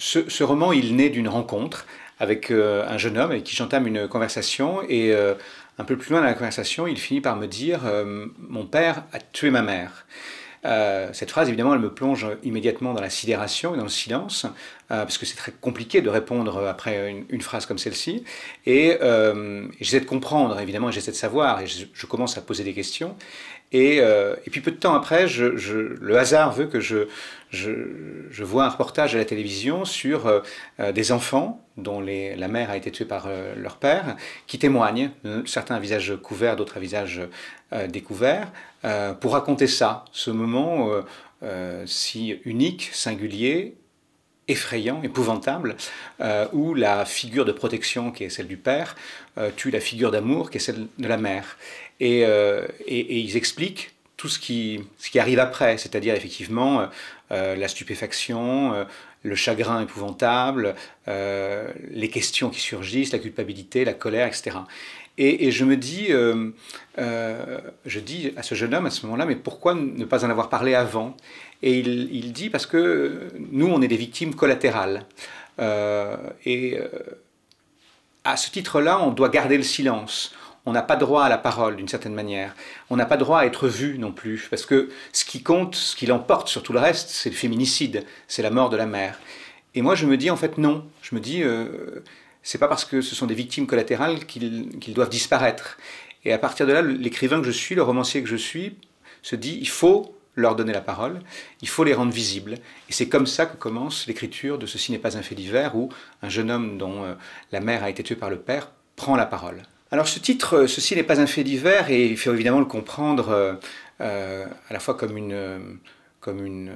ce, roman, il naît d'une rencontre avec euh, un jeune homme avec qui j'entame une conversation et euh, un peu plus loin dans la conversation, il finit par me dire euh, Mon père a tué ma mère ». cette phrase, évidemment, elle me plonge immédiatement dans la sidération et dans le silence, euh, parce que c'est très compliqué de répondre après une, phrase comme celle-ci. Euh, et j'essaie de comprendre, évidemment, j'essaie de savoir, et je, commence à poser des questions. Euh, et, puis peu de temps après, je, le hasard veut que je, je, vois un reportage à la télévision sur des enfants dont les, la mère a été tuée par leur père, qui témoignent, certains à visage couvert, d'autres à visage découvert, pour raconter ça, ce moment si unique, singulier, effrayant, épouvantable, euh, où la figure de protection, qui est celle du père, euh, tue la figure d'amour, qui est celle de la mère. Euh, et, ils expliquent tout ce qui, ce qui arrive après, c'est-à-dire effectivement la stupéfaction, le chagrin épouvantable, les questions qui surgissent, la culpabilité, la colère, etc. Et, je me dis, euh, euh, je dis à ce jeune homme à ce moment-là, mais pourquoi ne pas en avoir parlé avant Et il, dit, parce que nous, on est des victimes collatérales. Euh, et à ce titre-là, on doit garder le silence. On n'a pas droit à la parole d'une certaine manière. On n'a pas droit à être vu non plus. Parce que ce qui compte, ce qui l'emporte sur tout le reste, c'est le féminicide, c'est la mort de la mère. Et moi, je me dis en fait non. Je me dis, c'est pas parce que ce sont des victimes collatérales qu'ils doivent disparaître. Et à partir de là, l'écrivain que je suis, le romancier que je suis, se dit il faut leur donner la parole, il faut les rendre visibles. Et c'est comme ça que commence l'écriture de Ceci n'est pas un fait divers, où un jeune homme dont euh, la mère a été tuée par le père prend la parole. Alors ce titre, euh, Ceci n'est pas un fait divers, et il faut évidemment le comprendre euh, à la fois comme une comme euh,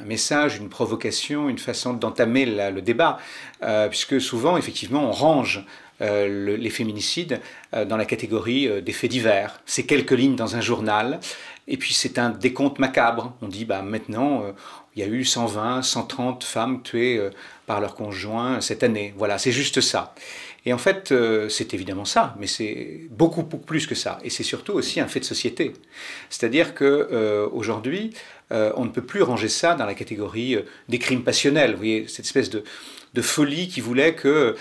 un message, une provocation, une façon d'entamer le débat, euh, puisque souvent, effectivement, on range euh, les féminicides dans la catégorie des faits divers. C'est quelques lignes dans un journal, et puis c'est un décompte macabre. On dit, bah, maintenant, il y a eu 120, 130 femmes tuées par leur conjoint cette année. Voilà, c'est juste ça. Et en fait, euh, c'est évidemment ça, mais c'est beaucoup, plus que ça. Et c'est surtout aussi un fait de société. C'est-à-dire que euh, aujourd'hui, euh, on ne peut plus ranger ça dans la catégorie des crimes passionnels. Vous voyez, cette espèce de, de folie qui voulait que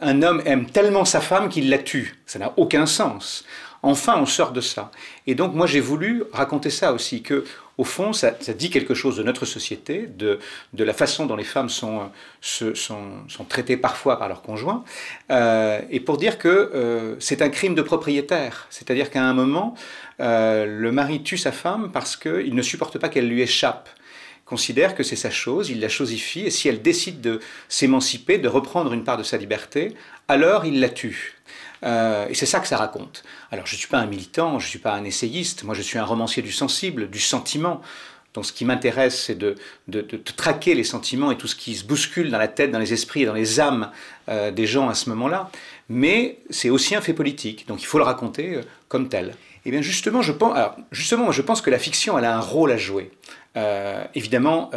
un homme aime tellement sa femme qu'il la tue. Ça n'a aucun sens. Enfin, on sort de ça. Et donc, moi, j'ai voulu raconter ça aussi, que au fond, ça, dit quelque chose de notre société, de, la façon dont les femmes sont, euh, traitées parfois par leurs conjoints, euh, et pour dire que euh, c'est un crime de propriétaire. C'est-à-dire qu'à un moment, le mari tue sa femme parce qu'il ne supporte pas qu'elle lui échappe considère que c'est sa chose, il la chosifie, et si elle décide de s'émanciper, de reprendre une part de sa liberté, alors il la tue. Euh, et c'est ça que ça raconte. Alors je ne suis pas un militant, je ne suis pas un essayiste, moi je suis un romancier du sensible, du sentiment. Donc ce qui m'intéresse, c'est de, traquer les sentiments et tout ce qui se bouscule dans la tête, dans les esprits et dans les âmes euh, des gens à ce moment-là. Mais c'est aussi un fait politique, donc il faut le raconter euh, comme tel. Et eh bien justement, je pense, justement, je pense que la fiction, elle a un rôle à jouer. évidemment,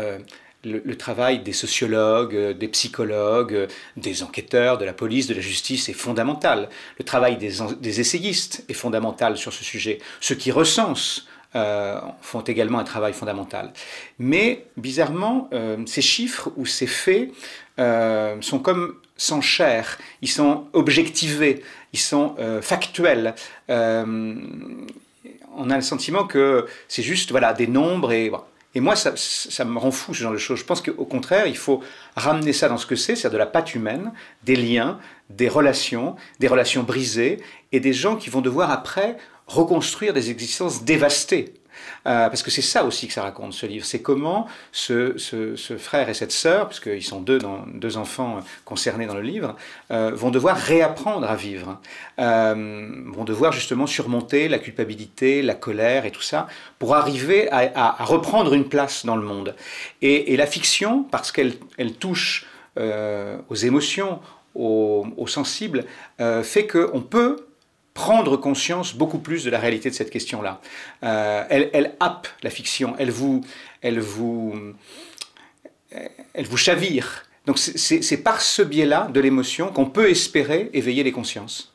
le, travail des sociologues, euh, des psychologues, euh, des enquêteurs, de la police, de la justice est fondamental. Le travail des, essayistes est fondamental sur ce sujet. Ceux qui recensent euh, font également un travail fondamental. Mais bizarrement, ces chiffres ou ces faits sont comme sans chair, ils sont objectivés, ils sont factuels on a le sentiment que c'est juste voilà des nombres et et moi, ça, me rend fou ce genre de choses. Je pense qu'au contraire, il faut ramener ça dans ce que c'est, c'est-à-dire de la patte humaine, des liens, des relations, des relations brisées, et des gens qui vont devoir après reconstruire des existences dévastées. Euh, parce que c'est ça aussi que ça raconte ce livre, c'est comment ce, frère et cette sœur, puisqu'ils sont deux, deux enfants concernés dans le livre, euh, vont devoir réapprendre à vivre, euh, vont devoir justement surmonter la culpabilité, la colère et tout ça, pour arriver à, reprendre une place dans le monde. Et, la fiction, parce qu'elle touche aux émotions, aux, aux sensibles, fait qu'on peut prendre conscience beaucoup plus de la réalité de cette question-là. Euh, elle, elle happe la fiction, elle vous, elle vous, euh, elle vous chavire. Donc c'est par ce biais-là de l'émotion qu'on peut espérer éveiller les consciences.